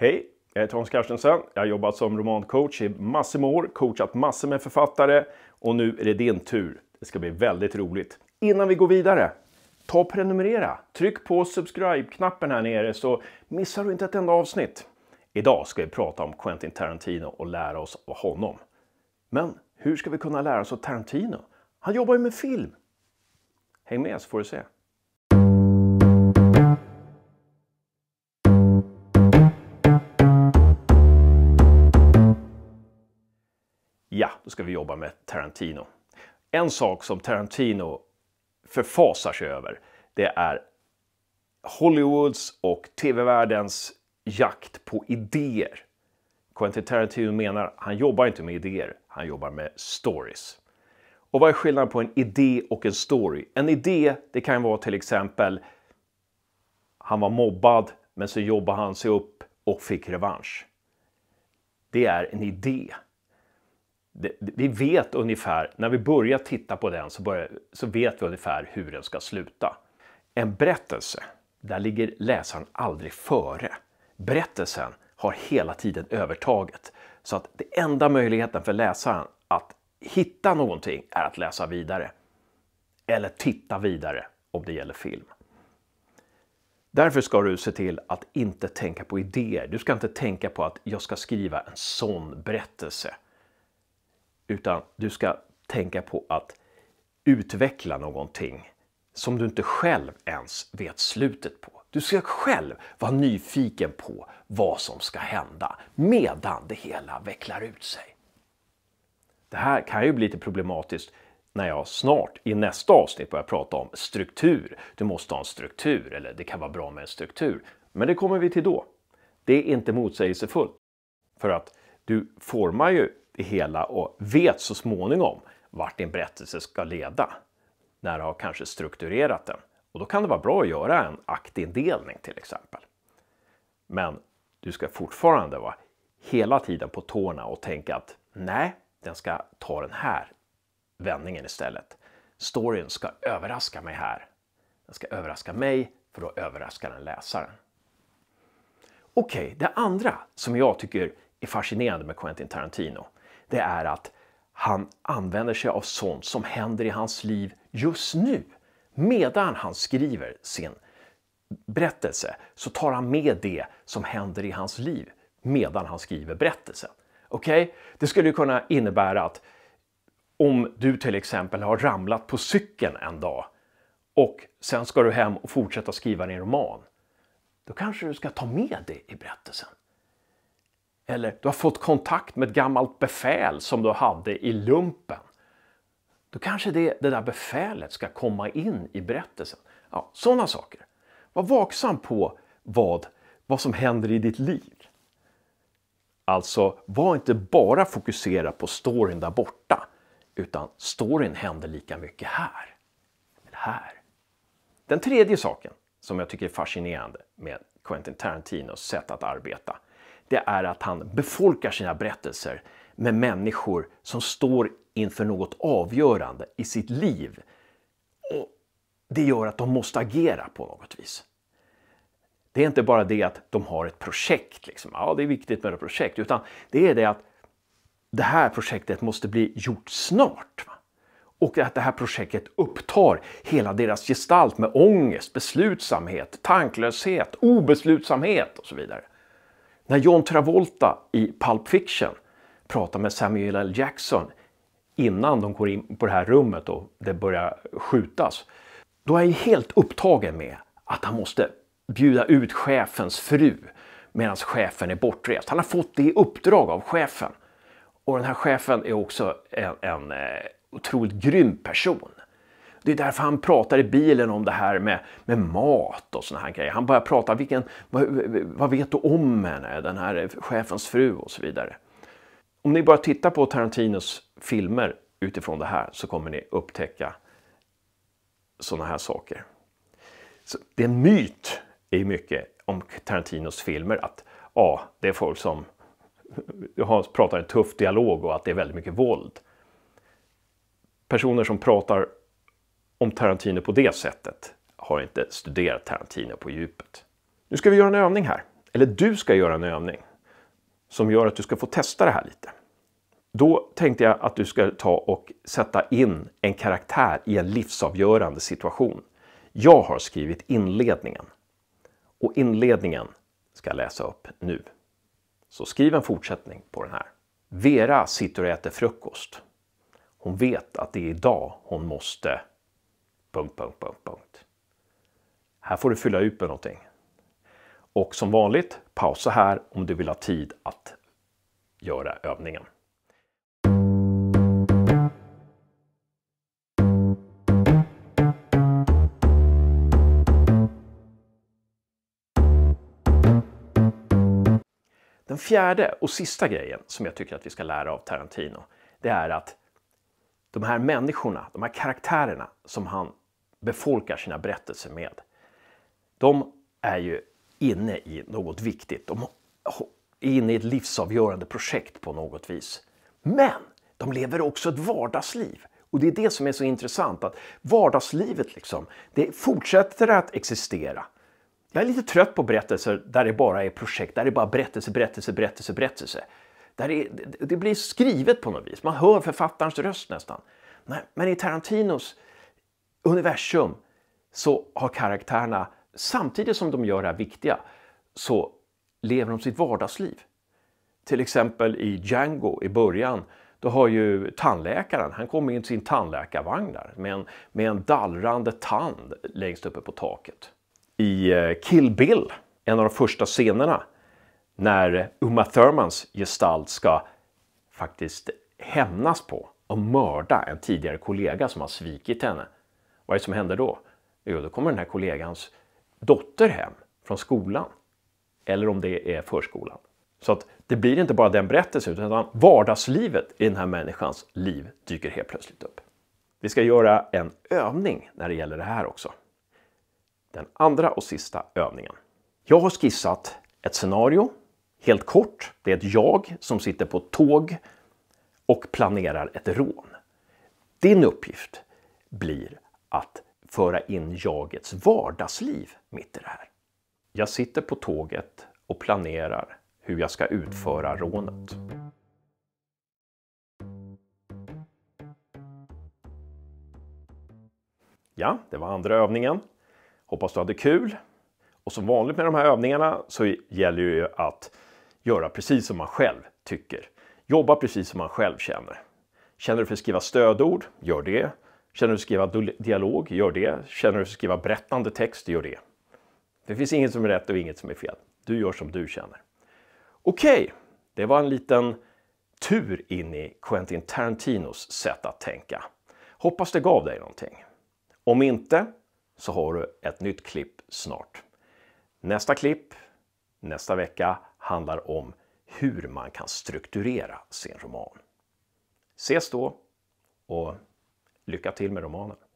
Hej! Jag heter Hans Carstensen. Jag har jobbat som romancoach i massor med år, coachat massor med författare och nu är det din tur. Det ska bli väldigt roligt. Innan vi går vidare, ta och prenumerera. Tryck på subscribe-knappen här nere så missar du inte ett enda avsnitt. Idag ska vi prata om Quentin Tarantino och lära oss av honom. Men hur ska vi kunna lära oss av Tarantino? Han jobbar ju med film. Häng med så får du se. ska vi jobba med Tarantino. En sak som Tarantino förfasar sig över, det är Hollywoods och tv-världens jakt på idéer. Quentin Tarantino menar, han jobbar inte med idéer, han jobbar med stories. Och vad är skillnaden på en idé och en story? En idé, det kan vara till exempel, han var mobbad, men så jobbade han sig upp och fick revansch. Det är en idé vi vet ungefär, när vi börjar titta på den så, börjar, så vet vi ungefär hur den ska sluta. En berättelse, där ligger läsaren aldrig före. Berättelsen har hela tiden övertaget. Så att det enda möjligheten för läsaren att hitta någonting är att läsa vidare. Eller titta vidare om det gäller film. Därför ska du se till att inte tänka på idéer. Du ska inte tänka på att jag ska skriva en sån berättelse utan du ska tänka på att utveckla någonting som du inte själv ens vet slutet på. Du ska själv vara nyfiken på vad som ska hända medan det hela vecklar ut sig. Det här kan ju bli lite problematiskt när jag snart i nästa avsnitt börjar prata om struktur. Du måste ha en struktur eller det kan vara bra med en struktur. Men det kommer vi till då. Det är inte motsägelsefullt för att du formar ju det hela och vet så småningom vart din berättelse ska leda. När du har kanske strukturerat den. Och då kan det vara bra att göra en aktindelning till exempel. Men du ska fortfarande vara hela tiden på tårna och tänka att nej, den ska ta den här vändningen istället. Storyn ska överraska mig här. Den ska överraska mig, för då överraskar den läsaren. Okej, okay, det andra som jag tycker är fascinerande med Quentin Tarantino det är att han använder sig av sånt som händer i hans liv just nu. Medan han skriver sin berättelse så tar han med det som händer i hans liv medan han skriver berättelsen. Okej? Okay? Det skulle kunna innebära att om du till exempel har ramlat på cykeln en dag och sen ska du hem och fortsätta skriva din roman. Då kanske du ska ta med det i berättelsen. Eller du har fått kontakt med ett gammalt befäl som du hade i lumpen. Då kanske det, det där befälet ska komma in i berättelsen. Ja, sådana saker. Var vaksam på vad, vad som händer i ditt liv. Alltså, var inte bara fokuserad på storyn där borta, utan storyn händer lika mycket här. Eller här. Den tredje saken som jag tycker är fascinerande med Quentin Tarantinos sätt att arbeta det är att han befolkar sina berättelser med människor som står inför något avgörande i sitt liv. Och det gör att de måste agera på något vis. Det är inte bara det att de har ett projekt, liksom. ja det är viktigt med ett projekt, utan det är det att det här projektet måste bli gjort snart. Och att det här projektet upptar hela deras gestalt med ångest, beslutsamhet, tanklöshet, obeslutsamhet och så vidare. När John Travolta i Pulp Fiction pratar med Samuel L. Jackson innan de går in på det här rummet och det börjar skjutas. Då är han helt upptagen med att han måste bjuda ut chefens fru medan chefen är bortrest. Han har fått det i uppdrag av chefen. Och den här chefen är också en, en eh, otroligt grym person. Det är därför han pratar i bilen om det här med, med mat och såna här grejer. Han börjar prata, vilken, vad, vad vet du om henne, den här chefens fru och så vidare. Om ni bara tittar på Tarantinos filmer utifrån det här så kommer ni upptäcka såna här saker. Så det är en myt i mycket om Tarantinos filmer att ja, det är folk som pratar en tuff dialog och att det är väldigt mycket våld. Personer som pratar om Tarantino på det sättet har inte studerat Tarantino på djupet. Nu ska vi göra en övning här. Eller du ska göra en övning som gör att du ska få testa det här lite. Då tänkte jag att du ska ta och sätta in en karaktär i en livsavgörande situation. Jag har skrivit inledningen. Och inledningen ska jag läsa upp nu. Så skriv en fortsättning på den här. Vera sitter och äter frukost. Hon vet att det är idag hon måste Punkt, punkt, punkt, punkt. Här får du fylla ut med någonting. Och som vanligt, pausa här om du vill ha tid att göra övningen. Den fjärde och sista grejen som jag tycker att vi ska lära av Tarantino, det är att de här människorna, de här karaktärerna som han befolkar sina berättelser med. De är ju inne i något viktigt. De är inne i ett livsavgörande projekt på något vis. Men de lever också ett vardagsliv. Och det är det som är så intressant att vardagslivet liksom, det fortsätter att existera. Jag är lite trött på berättelser där det bara är projekt, där det är bara berättelse, berättelse, berättelse, berättelse. Där det, det blir skrivet på något vis, man hör författarens röst nästan. men i Tarantinos universum så har karaktärerna, samtidigt som de gör det här viktiga, så lever de sitt vardagsliv. Till exempel i Django i början, då har ju tandläkaren, han kommer in till sin tandläkarvagn där med en, med en dallrande tand längst uppe på taket. I eh, Kill Bill, en av de första scenerna, när Uma Thurmans gestalt ska faktiskt hämnas på och mörda en tidigare kollega som har svikit henne. Vad är det som händer då? Jo, då kommer den här kollegans dotter hem från skolan. Eller om det är förskolan. Så att det blir inte bara den berättelsen, utan vardagslivet i den här människans liv dyker helt plötsligt upp. Vi ska göra en övning när det gäller det här också. Den andra och sista övningen. Jag har skissat ett scenario, helt kort. Det är ett jag som sitter på ett tåg och planerar ett rån. Din uppgift blir att föra in jagets vardagsliv mitt i det här. Jag sitter på tåget och planerar hur jag ska utföra rånet. Ja, det var andra övningen. Hoppas du hade kul. Och som vanligt med de här övningarna så gäller det ju att göra precis som man själv tycker. Jobba precis som man själv känner. Känner du för att skriva stödord? Gör det. Känner du skriva dialog? Gör det. Känner du skriva berättande text? Gör det. Det finns inget som är rätt och inget som är fel. Du gör som du känner. Okej, okay. det var en liten tur in i Quentin Tarantinos sätt att tänka. Hoppas det gav dig någonting. Om inte, så har du ett nytt klipp snart. Nästa klipp, nästa vecka, handlar om hur man kan strukturera sin roman. Ses då! och Lycka till med romanen!